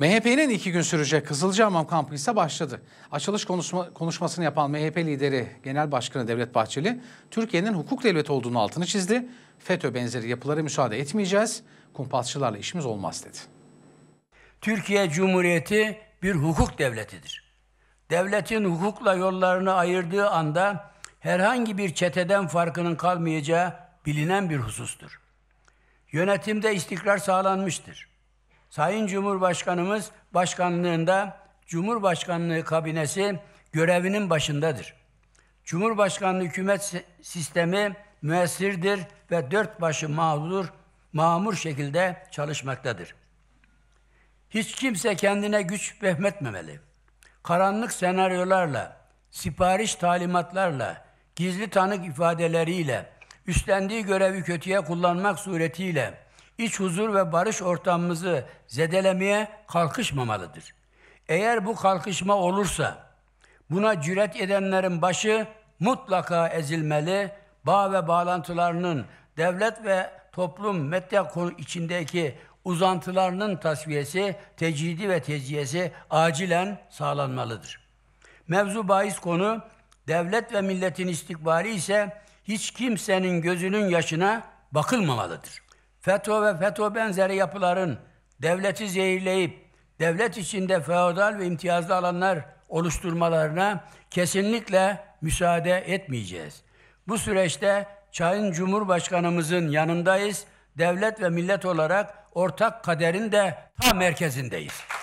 MHP'nin iki gün sürecek Kızılcahamam kampı ise başladı. Açılış konuşma, konuşmasını yapan MHP lideri Genel Başkanı Devlet Bahçeli, Türkiye'nin hukuk devleti olduğunu altını çizdi. FETÖ benzeri yapılara müsaade etmeyeceğiz, kumpasçılarla işimiz olmaz dedi. Türkiye Cumhuriyeti bir hukuk devletidir. Devletin hukukla yollarını ayırdığı anda herhangi bir çeteden farkının kalmayacağı bilinen bir husustur. Yönetimde istikrar sağlanmıştır Sayın Cumhurbaşkanımız başkanlığında Cumhurbaşkanlığı kabinesi görevinin başındadır. Cumhurbaşkanlığı hükümet sistemi müessirdir ve dört başı mağdur, mamur şekilde çalışmaktadır. Hiç kimse kendine güç vehmetmemeli. Karanlık senaryolarla, sipariş talimatlarla, gizli tanık ifadeleriyle, üstlendiği görevi kötüye kullanmak suretiyle, iç huzur ve barış ortamımızı zedelemeye kalkışmamalıdır. Eğer bu kalkışma olursa buna cüret edenlerin başı mutlaka ezilmeli, bağ ve bağlantılarının devlet ve toplum medya konu içindeki uzantılarının tasfiyesi, tecidi ve teziyesi acilen sağlanmalıdır. Mevzu bahis konu devlet ve milletin istikbali ise hiç kimsenin gözünün yaşına bakılmamalıdır. FETÖ ve FETÖ benzeri yapıların devleti zehirleyip devlet içinde feodal ve imtiyazlı alanlar oluşturmalarına kesinlikle müsaade etmeyeceğiz. Bu süreçte Çayın Cumhurbaşkanımızın yanındayız. Devlet ve millet olarak ortak kaderin de tam merkezindeyiz.